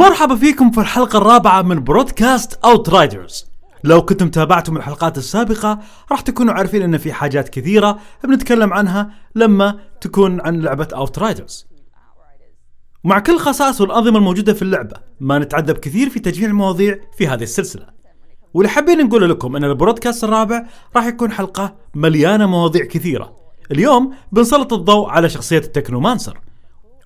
مرحبا فيكم في الحلقة الرابعة من برودكاست اوت رايدرز لو كنتم تابعتم الحلقات السابقة راح تكونوا عارفين ان في حاجات كثيرة بنتكلم عنها لما تكون عن لعبة اوت رايدرز مع كل خصائص والأنظمة الموجودة في اللعبة ما نتعذب كثير في تجميع المواضيع في هذه السلسلة واللي حابين نقول لكم ان البرودكاست الرابع راح يكون حلقة مليانة مواضيع كثيرة اليوم بنسلط الضوء على شخصية التكنومانسر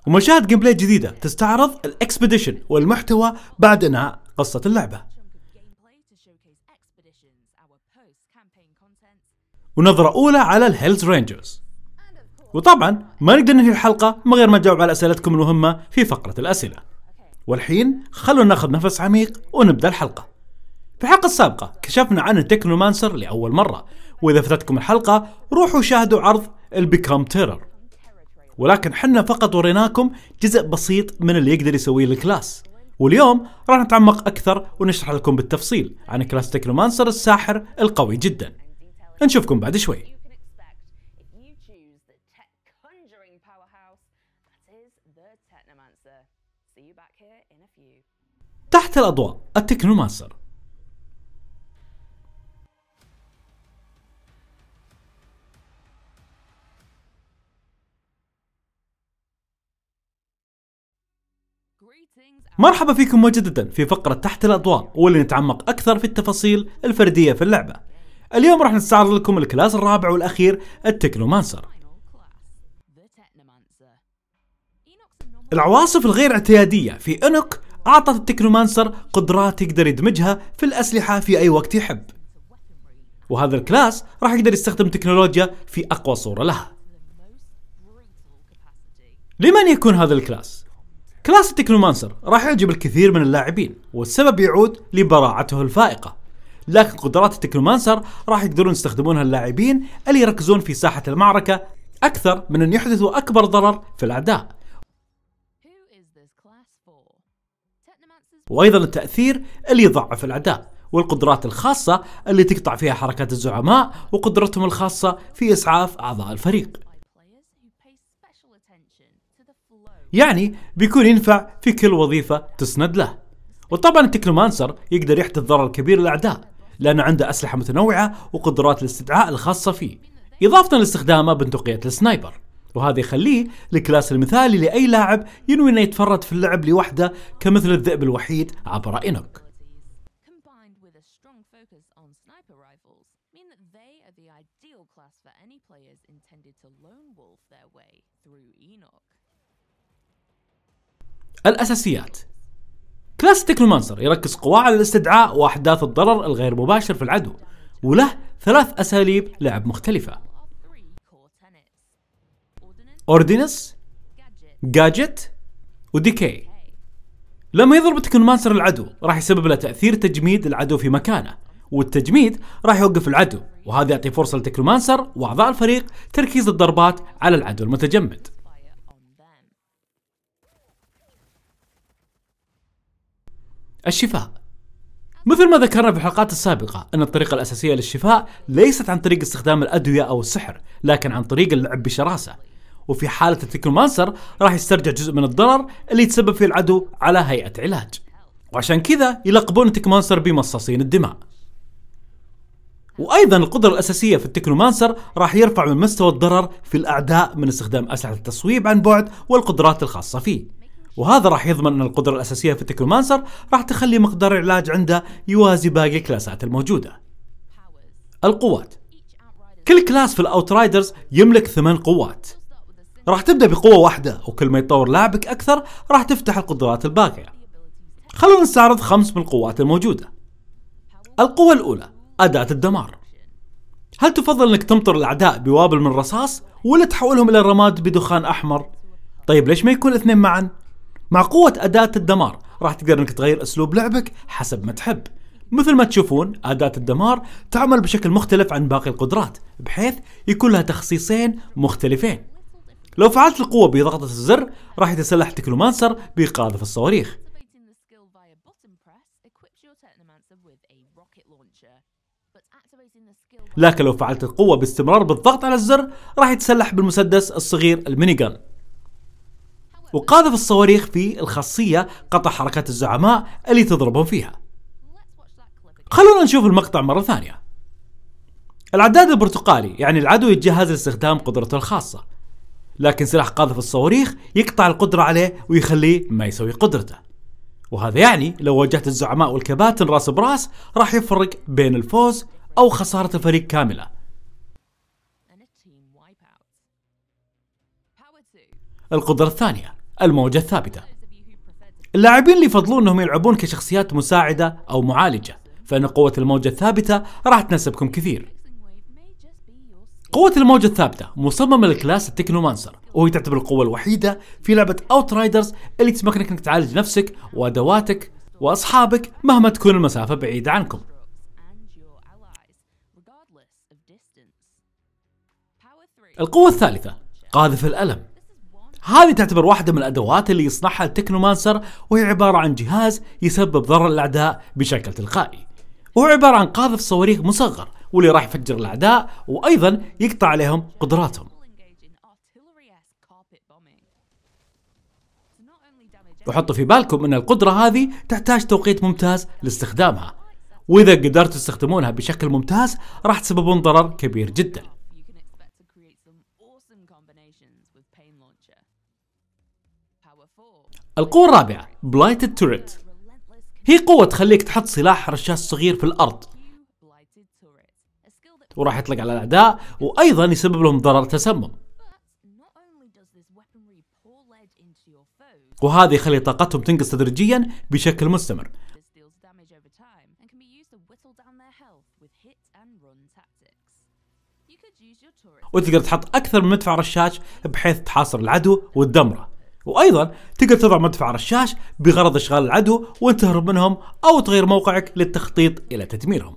ومشاهد جيم بلاي جديدة تستعرض الاكسبيديشن والمحتوى بعد انهاء قصة اللعبة ونظرة أولى على الهيلز رينجرز وطبعا ما نقدر ننهي الحلقة من غير ما نجاوب على أسئلتكم المهمة في فقرة الأسئلة والحين خلونا ناخذ نفس عميق ونبدأ الحلقة في الحلقة السابقة كشفنا عن التكنومانسر لأول مرة وإذا فاتتكم الحلقة روحوا شاهدوا عرض البيكام تيرر ولكن حنا فقط وريناكم جزء بسيط من اللي يقدر يسويه الكلاس واليوم راح نتعمق اكثر ونشرح لكم بالتفصيل عن كلاس تكنومانسر الساحر القوي جدا نشوفكم بعد شوي تحت الأضواء التكنومانسر مرحبا فيكم مجددا في فقرة تحت الأضواء واللي نتعمق أكثر في التفاصيل الفردية في اللعبة اليوم راح نستعرض لكم الكلاس الرابع والأخير التكنومانسر العواصف الغير اعتيادية في أنوك أعطت التكنومانسر قدرات يقدر يدمجها في الأسلحة في أي وقت يحب وهذا الكلاس راح يقدر يستخدم تكنولوجيا في أقوى صورة لها لمن يكون هذا الكلاس؟ كلاس التكنومانسر راح يعجب الكثير من اللاعبين والسبب يعود لبراعته الفائقة لكن قدرات التكنومانسر راح يقدرون يستخدمونها اللاعبين اللي يركزون في ساحة المعركة أكثر من أن يحدثوا أكبر ضرر في الأعداء وأيضا التأثير اللي يضعف الأعداء والقدرات الخاصة اللي تقطع فيها حركات الزعماء وقدرتهم الخاصة في إسعاف أعضاء الفريق يعني بيكون ينفع في كل وظيفة تسند له وطبعا التكنومانسر يقدر يحدث ضرر كبير للأعداء لأنه عنده أسلحة متنوعة وقدرات الاستدعاء الخاصة فيه إضافة لاستخدامه بندقية السنايبر وهذا يخليه الكلاس المثالي لأي لاعب ينوي أنه يتفرد في اللعب لوحده كمثل الذئب الوحيد عبر إنوك الأساسيات كلاس تكنومانسر يركز قواه على الاستدعاء وأحداث الضرر الغير مباشر في العدو وله ثلاث أساليب لعب مختلفة أوردينس جاجت وديكي لما يضرب تكنومانسر العدو راح يسبب له تأثير تجميد العدو في مكانه والتجميد راح يوقف العدو وهذا يعطي فرصة لتكنومانسر وأعضاء الفريق تركيز الضربات على العدو المتجمد الشفاء مثل ما ذكرنا في الحلقات السابقة أن الطريقة الأساسية للشفاء ليست عن طريق استخدام الأدوية أو السحر لكن عن طريق اللعب بشراسة وفي حالة التكنومانسر راح يسترجع جزء من الضرر اللي يتسبب فيه العدو على هيئة علاج وعشان كذا يلقبون التكنومانسر بمصاصين الدماء وايضا القدره الاساسيه في التكنومانسر راح يرفع من مستوى الضرر في الاعداء من استخدام اسلحه التصويب عن بعد والقدرات الخاصه فيه وهذا راح يضمن ان القدره الاساسيه في التكنومانسر راح تخلي مقدار العلاج عنده يوازي باقي الكلاسات الموجوده. القوات كل كلاس في الاوترايدرز يملك ثمان قوات. راح تبدا بقوه واحده وكل ما يتطور لاعبك اكثر راح تفتح القدرات الباقيه. خلونا نستعرض خمس من القوات الموجوده. القوه الاولى اداه الدمار. هل تفضل انك تمطر الاعداء بوابل من الرصاص ولا تحولهم الى الرماد بدخان احمر؟ طيب ليش ما يكون الاثنين معا؟ مع قوة أداة الدمار راح تقدر انك تغير اسلوب لعبك حسب ما تحب مثل ما تشوفون أداة الدمار تعمل بشكل مختلف عن باقي القدرات بحيث يكون لها تخصيصين مختلفين لو فعلت القوة بضغطة الزر راح يتسلح تكلومانسر بقاذف الصواريخ لكن لو فعلت القوة باستمرار بالضغط على الزر راح يتسلح بالمسدس الصغير المينيغان وقاذف الصواريخ في الخاصية قطع حركات الزعماء اللي تضربهم فيها خلونا نشوف المقطع مرة ثانية العداد البرتقالي يعني العدو يتجهز لاستخدام قدرته الخاصة لكن سلاح قاذف الصواريخ يقطع القدرة عليه ويخليه ما يسوي قدرته وهذا يعني لو واجهت الزعماء والكباتن راس براس راح يفرق بين الفوز أو خسارة الفريق كاملة القدرة الثانية الموجة الثابتة اللاعبين اللي يفضلون انهم يلعبون كشخصيات مساعدة او معالجة فان قوة الموجة الثابتة راح تناسبكم كثير قوة الموجة الثابتة مصممة لكلاس التكنومانسر وهي تعتبر القوة الوحيدة في لعبة اوت رايدرز اللي تمكنك انك تعالج نفسك وادواتك واصحابك مهما تكون المسافة بعيدة عنكم القوة الثالثة قاذف الألم هذه تعتبر واحدة من الأدوات اللي يصنعها التكنومانسر وهي عبارة عن جهاز يسبب ضرر الأعداء بشكل تلقائي وهو عبارة عن قاذف صواريخ مصغر واللي راح يفجر الأعداء وأيضا يقطع عليهم قدراتهم وحطوا في بالكم أن القدرة هذه تحتاج توقيت ممتاز لاستخدامها وإذا قدرتوا تستخدمونها بشكل ممتاز راح تسببون ضرر كبير جداً القوة الرابعة بلايتد توريت هي قوة تخليك تحط سلاح رشاش صغير في الأرض وراح يطلق على الأعداء وأيضا يسبب لهم ضرر تسمم وهذا يخلي طاقتهم تنقص تدريجيا بشكل مستمر وتقدر تحط أكثر من مدفع رشاش بحيث تحاصر العدو وتدمره وايضا تقدر تضع مدفع على الشاش بغرض اشغال العدو وان تهرب منهم او تغير موقعك للتخطيط الى تدميرهم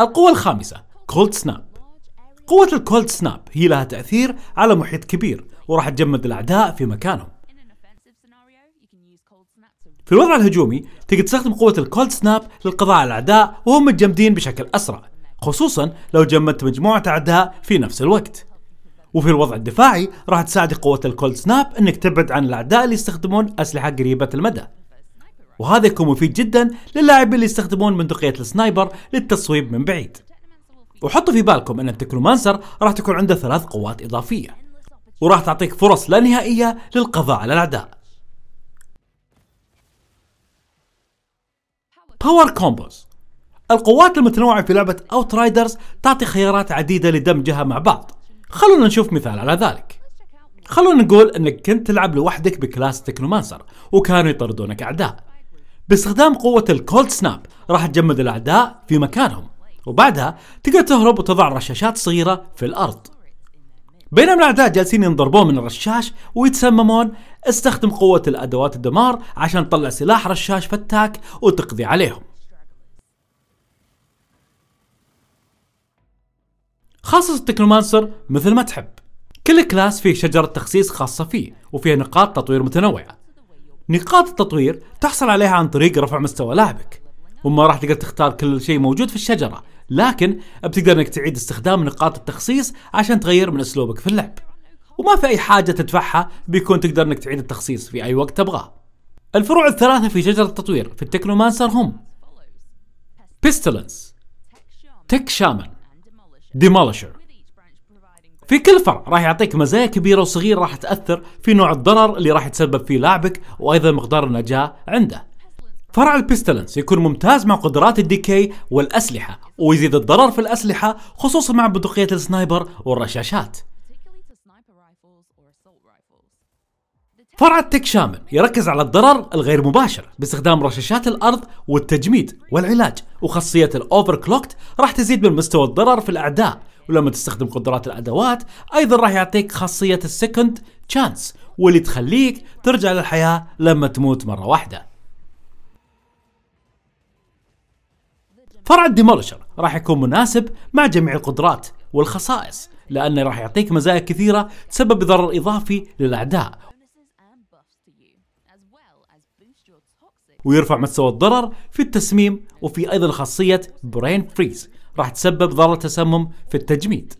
القوة الخامسة كولد سناب قوة الكولد سناب هي لها تأثير على محيط كبير وراح تجمد الأعداء في مكانهم في الوضع الهجومي تقدر تستخدم قوة الكولد سناب للقضاء على الأعداء وهم متجمدين بشكل أسرع خصوصا لو جمدت مجموعة أعداء في نفس الوقت وفي الوضع الدفاعي راح تساعدك قوة الكولد سناب انك تبعد عن الاعداء اللي يستخدمون اسلحة قريبة المدى وهذا يكون مفيد جدا للاعبين اللي يستخدمون بندقية السنايبر للتصويب من بعيد وحطوا في بالكم ان التكنومانسر راح تكون عنده ثلاث قوات اضافية وراح تعطيك فرص لا نهائية للقضاء على الاعداء باور كومبوز القوات المتنوعة في لعبة أوت رايدرز تعطي خيارات عديدة لدمجها مع بعض خلونا نشوف مثال على ذلك خلونا نقول أنك كنت تلعب لوحدك بكلاس تكنومانسر وكانوا يطردونك أعداء باستخدام قوة الكولد سناب راح تجمد الأعداء في مكانهم وبعدها تقدر تهرب وتضع رشاشات صغيرة في الأرض بينما الاعداء جالسين ينضربون من الرشاش ويتسممون استخدم قوة الادوات الدمار عشان تطلع سلاح رشاش فتاك وتقضي عليهم خصص التكنومانسر مثل ما تحب كل كلاس فيه شجرة تخصيص خاصة فيه وفيها نقاط تطوير متنوعة نقاط التطوير تحصل عليها عن طريق رفع مستوى لاعبك وما راح تقدر تختار كل شيء موجود في الشجرة لكن بتقدر انك تعيد استخدام نقاط التخصيص عشان تغير من اسلوبك في اللعب وما في اي حاجة تدفعها بيكون تقدر انك تعيد التخصيص في اي وقت تبغاه الفروع الثلاثة في شجرة التطوير في التكنومانسر هم بيستلنس تك شامان ديمولشر في كل فرع راح يعطيك مزايا كبيرة وصغيرة راح تأثر في نوع الضرر اللي راح يتسبب فيه لاعبك وأيضا مقدار النجاة عنده فرع البيستلنس يكون ممتاز مع قدرات الديكي والأسلحة ويزيد الضرر في الأسلحة خصوصا مع بندقية السنايبر والرشاشات فرع التك شامل يركز على الضرر الغير مباشر باستخدام رشاشات الأرض والتجميد والعلاج وخاصية الأوفر كلوكت راح تزيد من مستوى الضرر في الأعداء ولما تستخدم قدرات الأدوات أيضا راح يعطيك خاصية السكند تشانس واللي تخليك ترجع للحياة لما تموت مرة واحدة فرع الديمولشر راح يكون مناسب مع جميع القدرات والخصائص لأنه راح يعطيك مزايا كثيرة تسبب ضرر إضافي للأعداء ويرفع مستوى الضرر في التسميم وفي أيضا خاصية برين فريز راح تسبب ضرر تسمم في التجميد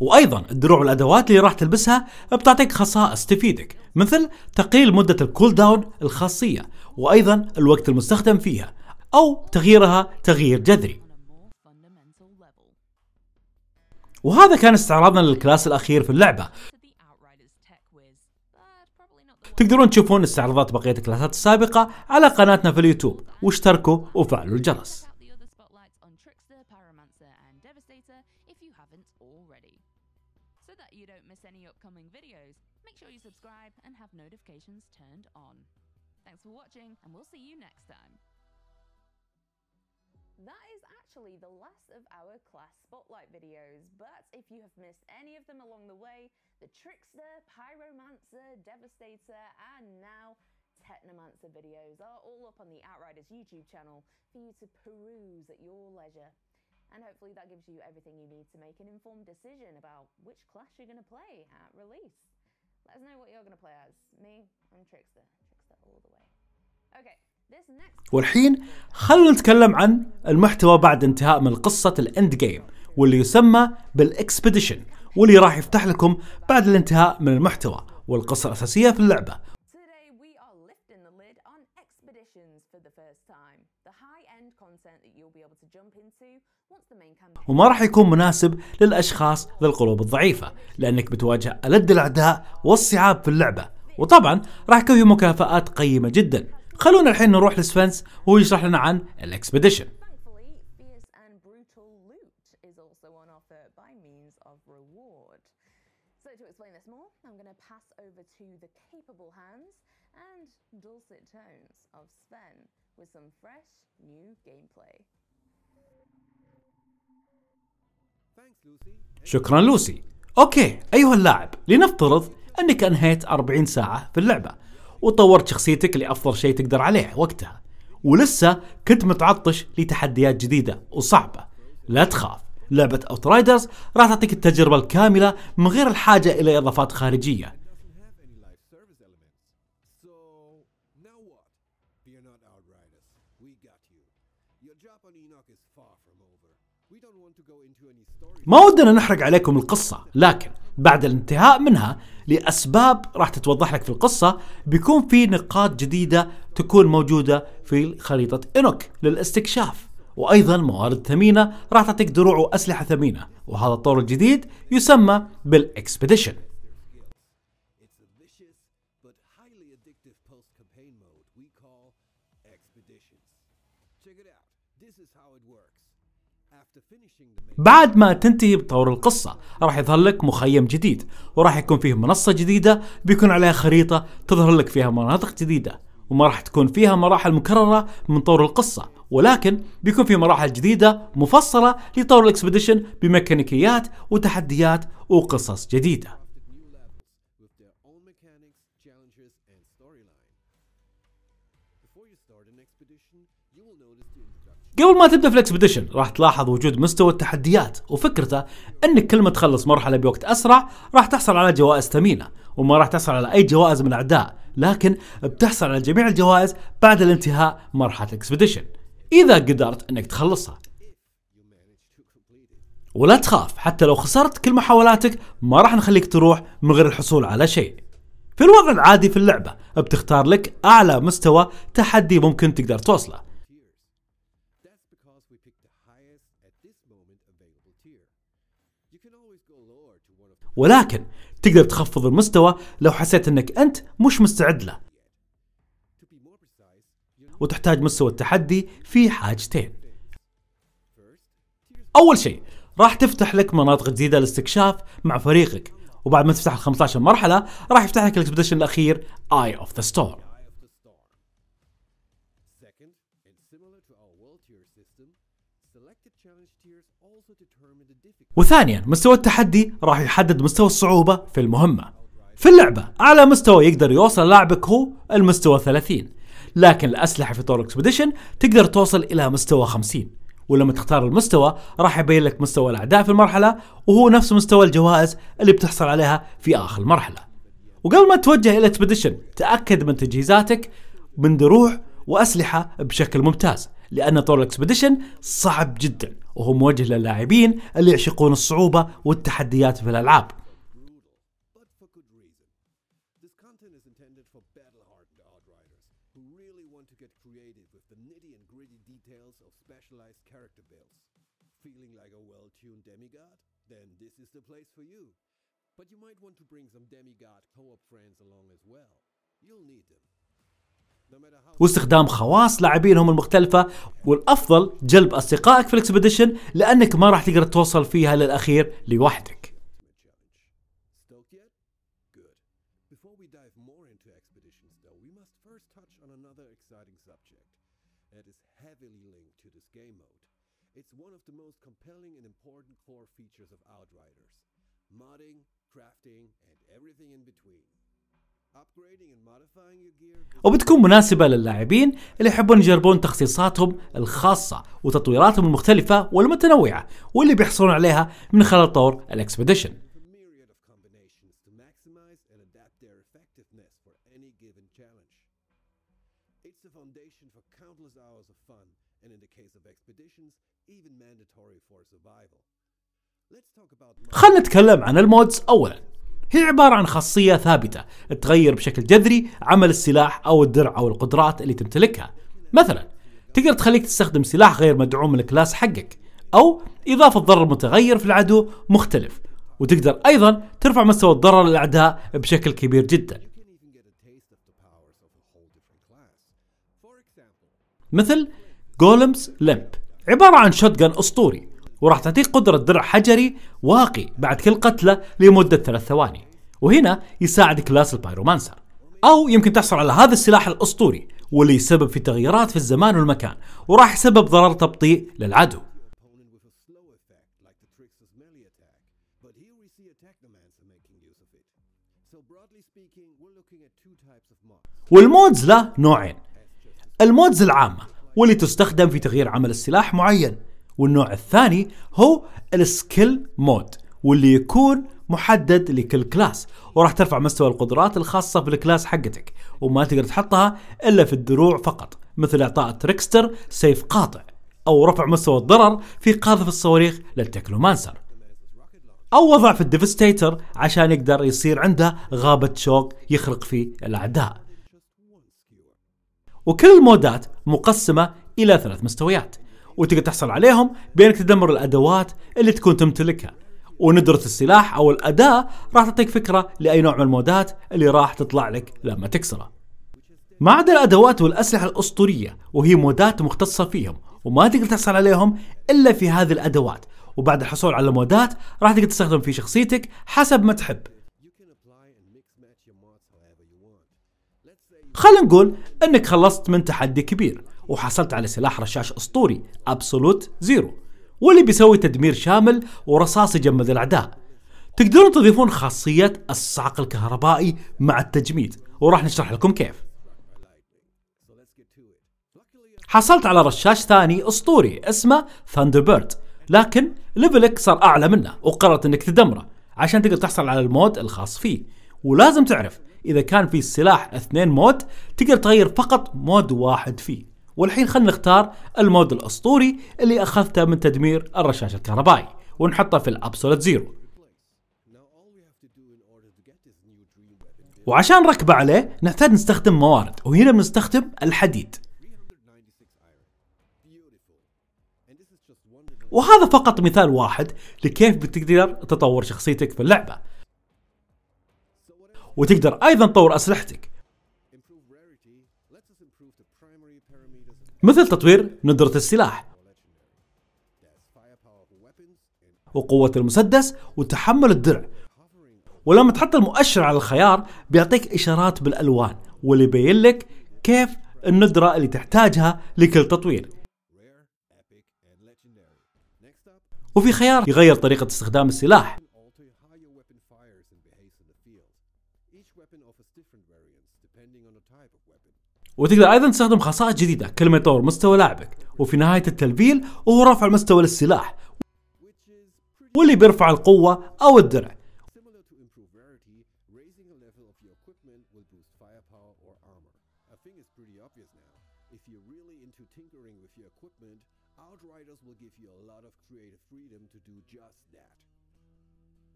وايضا الدروع والادوات اللي راح تلبسها بتعطيك خصائص تفيدك مثل تقليل مده الكول داون الخاصيه وايضا الوقت المستخدم فيها او تغييرها تغيير جذري وهذا كان استعراضنا للكلاس الاخير في اللعبه تقدرون تشوفون استعراضات بقية الكلاسات السابقة على قناتنا في اليوتيوب واشتركوا وفعلوا الجرس actually the last of our class spotlight videos, but if you have missed any of them along the way, the Trickster, Pyromancer, Devastator, and now Technomancer videos are all up on the Outriders YouTube channel for you to peruse at your leisure. And hopefully that gives you everything you need to make an informed decision about which class you're going to play at release. Let us know what you're going to play as. Me, I'm Trickster. Trickster all the way. Okay, والحين خلونا نتكلم عن المحتوى بعد انتهاء من قصة الاند جيم واللي يسمى بالاكسبيديشن واللي راح يفتح لكم بعد الانتهاء من المحتوى والقصة الأساسية في اللعبة وما راح يكون مناسب للأشخاص للقلوب الضعيفة لأنك بتواجه ألد الأعداء والصعاب في اللعبة وطبعا راح يكون في مكافآت قيمة جدا خلونا الحين نروح لسفنس وهو يشرح لنا عن الاكسبيديشن شكرا لوسي. اوكي ايها اللاعب لنفترض انك انهيت 40 ساعة في اللعبة وطورت شخصيتك لأفضل شيء تقدر عليه وقتها ولسه كنت متعطش لتحديات جديدة وصعبة لا تخاف لعبة أوترايدرز راح تعطيك التجربة الكاملة من غير الحاجة إلى إضافات خارجية ما ودنا نحرق عليكم القصة لكن بعد الانتهاء منها لاسباب راح تتوضح لك في القصه بيكون في نقاط جديده تكون موجوده في خريطه انوك للاستكشاف وايضا موارد ثمينه راح تعطيك دروع واسلحه ثمينه وهذا الطور الجديد يسمى بالاكسبيديشن بعد ما تنتهي بطور القصة راح يظهر لك مخيم جديد وراح يكون فيه منصة جديدة بيكون عليها خريطة تظهر لك فيها مناطق جديدة وما راح تكون فيها مراحل مكررة من طور القصة ولكن بيكون في مراحل جديدة مفصلة لطور الاكسبيديشن بميكانيكيات وتحديات وقصص جديدة قبل ما تبدا في الاكسبيديشن راح تلاحظ وجود مستوى التحديات وفكرته انك كل ما تخلص مرحله بوقت اسرع راح تحصل على جوائز ثمينه وما راح تحصل على اي جوائز من الاعداء لكن بتحصل على جميع الجوائز بعد الانتهاء مرحله الاكسبيديشن اذا قدرت انك تخلصها ولا تخاف حتى لو خسرت كل محاولاتك ما راح نخليك تروح من غير الحصول على شيء في الوضع العادي في اللعبة بتختار لك أعلى مستوى تحدي ممكن تقدر توصله ولكن تقدر تخفض المستوى لو حسيت انك انت مش مستعد له وتحتاج مستوى التحدي في حاجتين اول شيء راح تفتح لك مناطق جديده للاستكشاف مع فريقك وبعد ما تفتح ال 15 مرحله راح يفتح لك الاكسبيديشن الاخير اي اوف ذا ستور وثانيا مستوى التحدي راح يحدد مستوى الصعوبة في المهمة في اللعبة أعلى مستوى يقدر يوصل لاعبك هو المستوى 30 لكن الأسلحة في طور اكسبيديشن تقدر توصل إلى مستوى 50 ولما تختار المستوى راح يبين لك مستوى الأعداء في المرحلة وهو نفس مستوى الجوائز اللي بتحصل عليها في آخر المرحلة وقبل ما توجه إلى الاكسبيديشن تأكد من تجهيزاتك من دروع وأسلحة بشكل ممتاز لأن طور الاكسبيديشن صعب جدا وهو موجه للاعبين اللي يعشقون الصعوبة والتحديات في الألعاب واستخدام خواص لاعبينهم المختلفة والأفضل جلب أصدقائك في الاكسبيديشن لأنك ما راح تقدر توصل فيها للأخير لوحدك It's one of the most compelling and important core features of Outriders. Modding, crafting, and everything in between. وبتكون مناسبة للاعبين اللي يحبون يجربون تخصيصاتهم الخاصة وتطويراتهم المختلفة والمتنوعة واللي بيحصلون عليها من خلال طور الاكسبيديشن خلنا نتكلم عن المودز أولاً هي عبارة عن خاصية ثابتة تغير بشكل جذري عمل السلاح أو الدرع أو القدرات اللي تمتلكها مثلا تقدر تخليك تستخدم سلاح غير مدعوم من الكلاس حقك أو إضافة ضرر متغير في العدو مختلف وتقدر أيضا ترفع مستوى الضرر للأعداء بشكل كبير جدا مثل جولمز لمب عبارة عن شوتجن أسطوري وراح تعطيك قدرة درع حجري واقي بعد كل قتلة لمدة ثلاث ثواني وهنا يساعد كلاس البايرومانسر أو يمكن تحصل على هذا السلاح الأسطوري واللي يسبب في تغييرات في الزمان والمكان وراح يسبب ضرر تبطيء للعدو والمودز له نوعين المودز العامة واللي تستخدم في تغيير عمل السلاح معين والنوع الثاني هو السكيل مود واللي يكون محدد لكل كلاس وراح ترفع مستوى القدرات الخاصة بالكلاس حقتك وما تقدر تحطها إلا في الدروع فقط مثل إعطاء تريكستر سيف قاطع أو رفع مستوى الضرر في قاذف الصواريخ للتكلومانسر أو وضع في الديفستيتر عشان يقدر يصير عنده غابة شوك يخرق فيه الأعداء وكل المودات مقسمة إلى ثلاث مستويات وتقدر تحصل عليهم بانك تدمر الادوات اللي تكون تمتلكها وندرة السلاح او الاداة راح تعطيك فكرة لاي نوع من المودات اللي راح تطلع لك لما تكسره ما عدا الادوات والاسلحة الاسطورية وهي مودات مختصة فيهم وما تقدر تحصل عليهم الا في هذه الادوات وبعد الحصول على المودات راح تقدر تستخدم في شخصيتك حسب ما تحب خلينا نقول انك خلصت من تحدي كبير وحصلت على سلاح رشاش اسطوري ابسولوت زيرو واللي بيسوي تدمير شامل ورصاص يجمد الاعداء تقدرون تضيفون خاصية الصعق الكهربائي مع التجميد وراح نشرح لكم كيف حصلت على رشاش ثاني اسطوري اسمه ثاندربيرد لكن ليفلك صار اعلى منه وقررت انك تدمره عشان تقدر تحصل على المود الخاص فيه ولازم تعرف اذا كان في السلاح اثنين مود تقدر تغير فقط مود واحد فيه والحين خلينا نختار المود الاسطوري اللي اخذته من تدمير الرشاش الكهربائي ونحطه في الابسولوت زيرو وعشان نركبه عليه نحتاج نستخدم موارد وهنا بنستخدم الحديد وهذا فقط مثال واحد لكيف بتقدر تطور شخصيتك في اللعبة وتقدر أيضا تطور أسلحتك مثل تطوير ندرة السلاح وقوة المسدس وتحمل الدرع ولما تحط المؤشر على الخيار بيعطيك إشارات بالألوان واللي يبين لك كيف الندرة اللي تحتاجها لكل تطوير وفي خيار يغير طريقة استخدام السلاح وتقدر ايضا تستخدم خصائص جديده كل ما يطور مستوى لاعبك وفي نهايه التلبيل وهو رفع مستوى للسلاح واللي بيرفع القوه او الدرع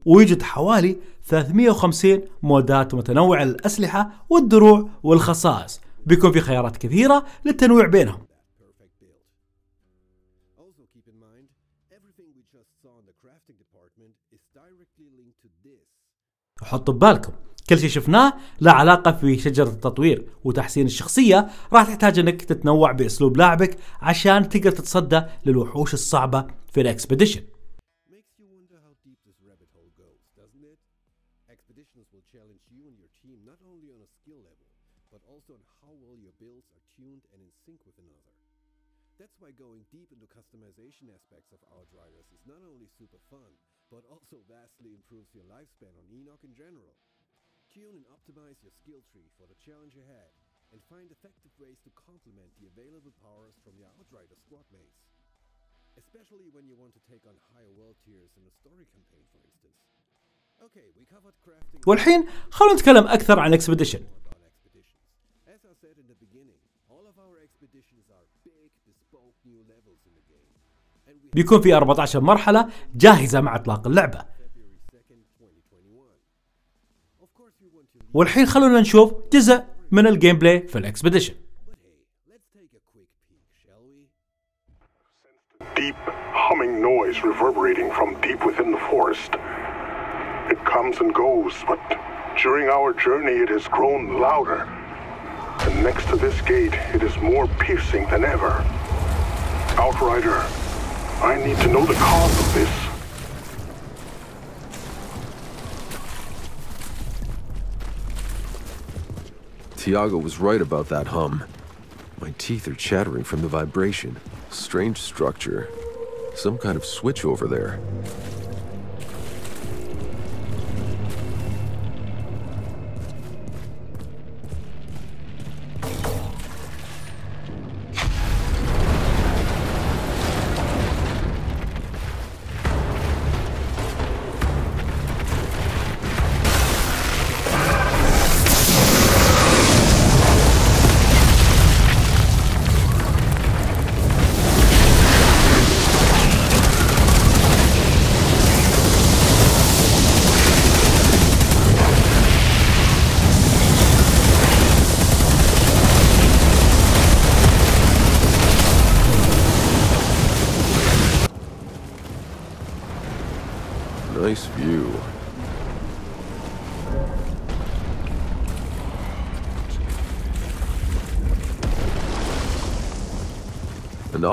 ويوجد حوالي 350 مودات متنوعة للأسلحة والدروع والخصائص بيكون في خيارات كثيرة للتنويع بينهم وحطوا ببالكم كل شيء شفناه له علاقة في شجرة التطوير وتحسين الشخصية راح تحتاج انك تتنوع باسلوب لعبك عشان تقدر تتصدى للوحوش الصعبة في الاكسبيديشن Expeditions will challenge you and your team not only on a skill level, but also on how well your builds are tuned and in sync with another. That's why going deep into customization aspects of Outriders is not only super fun, but also vastly improves your lifespan on Enoch in general. Tune and optimize your skill tree for the challenge ahead, and find effective ways to complement the available powers from your Outrider squad mates. Especially when you want to take on higher world tiers in a story campaign for instance. Okay, we covered crafting... والحين خلونا نتكلم أكثر عن Expedition said in the beginning, all of our expeditions are big, bespoke new levels in the game. بيكون في 14 مرحلة جاهزة مع إطلاق اللعبة والحين خلونا نشوف جزء من الجيم بلاي في الاكسبيديشن Deep humming noise reverberating from deep within the forest. It comes and goes, but during our journey it has grown louder next to this gate, it is more piercing than ever. Outrider, I need to know the cause of this. Tiago was right about that hum. My teeth are chattering from the vibration. Strange structure. Some kind of switch over there.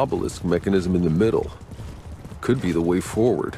obelisk mechanism in the middle. Could be the way forward.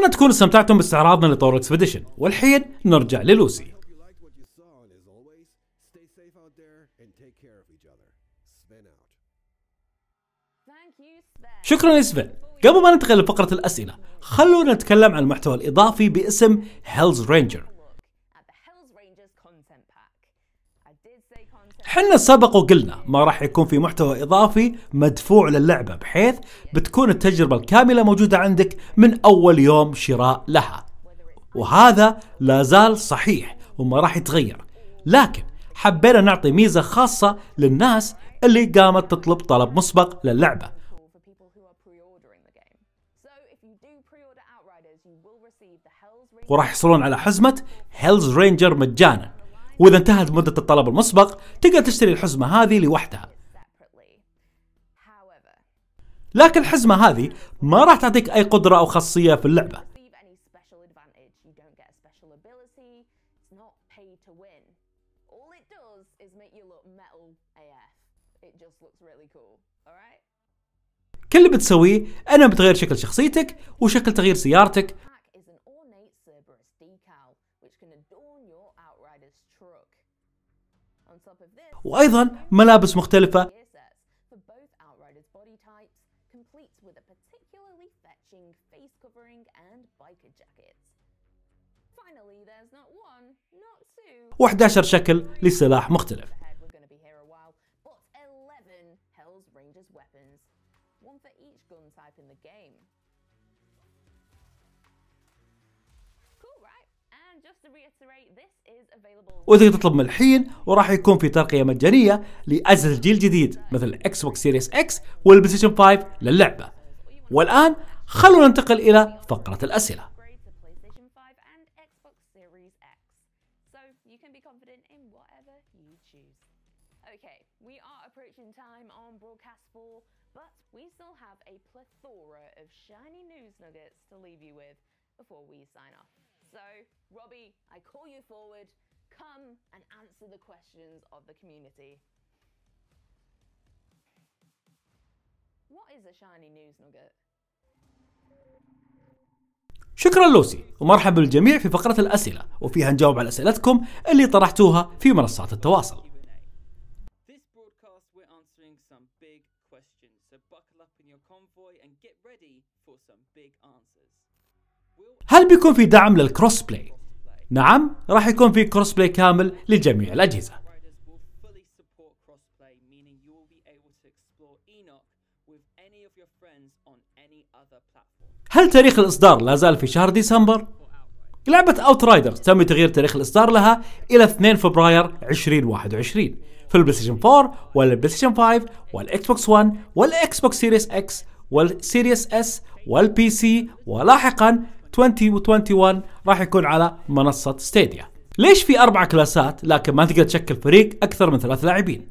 اتمنى تكونوا استمتعتم باستعراضنا لطور اكسبيديشن والحين نرجع للوسي شكرا يا سفن قبل ما ننتقل لفقرة الأسئلة خلونا نتكلم عن المحتوى الإضافي باسم هيلز رينجر حنا سبق وقلنا ما راح يكون في محتوى اضافي مدفوع للعبه بحيث بتكون التجربه الكامله موجوده عندك من اول يوم شراء لها. وهذا لا زال صحيح وما راح يتغير. لكن حبينا نعطي ميزه خاصه للناس اللي قامت تطلب طلب مسبق للعبه. وراح يحصلون على حزمه هيلز رينجر مجانا واذا انتهت مده الطلب المسبق تقدر تشتري الحزمه هذه لوحدها لكن الحزمه هذه ما راح تعطيك اي قدره او خاصيه في اللعبه كل اللي بتسويه انه بتغير شكل شخصيتك وشكل تغيير سيارتك وأيضا ملابس مختلفة و11 شكل لسلاح مختلف one for each gun type in the game. وتقدر تطلب من الحين وراح يكون في ترقية مجانية لأجهزة الجيل الجديد مثل الاكس بوكس سيريس اكس والبلايستيشن 5 للعبة والآن خلونا ننتقل إلى فقرة الأسئلة So Robbie, I call you forward. Come and answer the questions of the community. What is a shiny news nugget? شكرا لوسي ومرحبا بالجميع في فقرة الأسئلة وفيها نجاوب على أسئلتكم اللي طرحتوها في منصات التواصل هل بيكون في دعم للكروس بلاي نعم راح يكون في كروس بلاي كامل لجميع الأجهزة هل تاريخ الإصدار لا زال في شهر ديسمبر؟ لعبة اوت رايدر تم تغيير تاريخ الإصدار لها إلى 2 فبراير 2021 في البلايستيشن 4 والبلايستيشن 5 والإكس بوكس 1 والإكس بوكس سيريس إكس والسيريس اس والبي سي ولاحقا 2021 راح يكون على منصة ستيديا ليش في أربع كلاسات لكن ما تقدر تشكل فريق أكثر من ثلاث لاعبين؟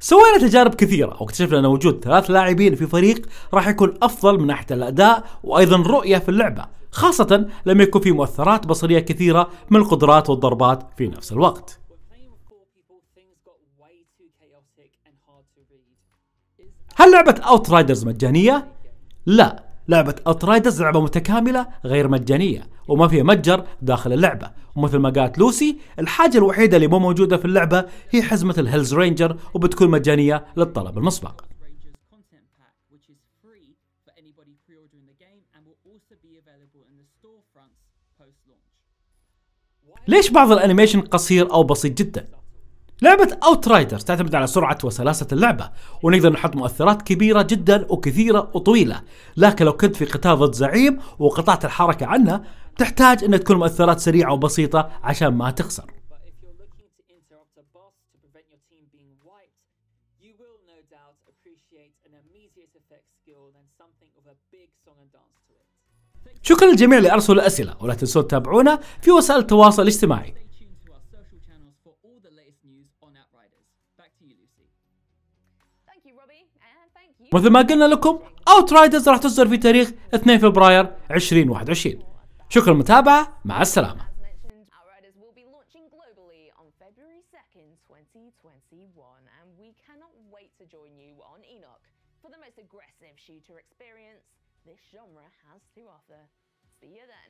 سوينا تجارب كثيرة واكتشفنا أن وجود ثلاث لاعبين في فريق راح يكون أفضل من ناحية الأداء وأيضا رؤية في اللعبة خاصة لما يكون في مؤثرات بصرية كثيرة من القدرات والضربات في نفس الوقت هل لعبة اوت رايدرز مجانية؟ لا لعبة أترايدز لعبة متكاملة غير مجانية وما فيها متجر داخل اللعبة ومثل ما قالت لوسي الحاجة الوحيدة اللي مو موجودة في اللعبة هي حزمة الهيلز رينجر وبتكون مجانية للطلب المسبق ليش بعض الانيميشن قصير او بسيط جدا لعبة اوت رايدرز تعتمد على سرعة وسلاسة اللعبة ونقدر نحط مؤثرات كبيرة جدا وكثيرة وطويلة لكن لو كنت في قتال ضد زعيم وقطعت الحركة عنه تحتاج ان تكون مؤثرات سريعة وبسيطة عشان ما تخسر شكرا للجميع اللي ارسلوا الاسئله ولا تنسون تتابعونا في وسائل التواصل الاجتماعي مثل ما قلنا لكم اوت رايدرز راح تصدر في تاريخ 2 فبراير 2021 شكرا للمتابعه مع السلامه for the most aggressive shooter experience this genre has to offer. See you there.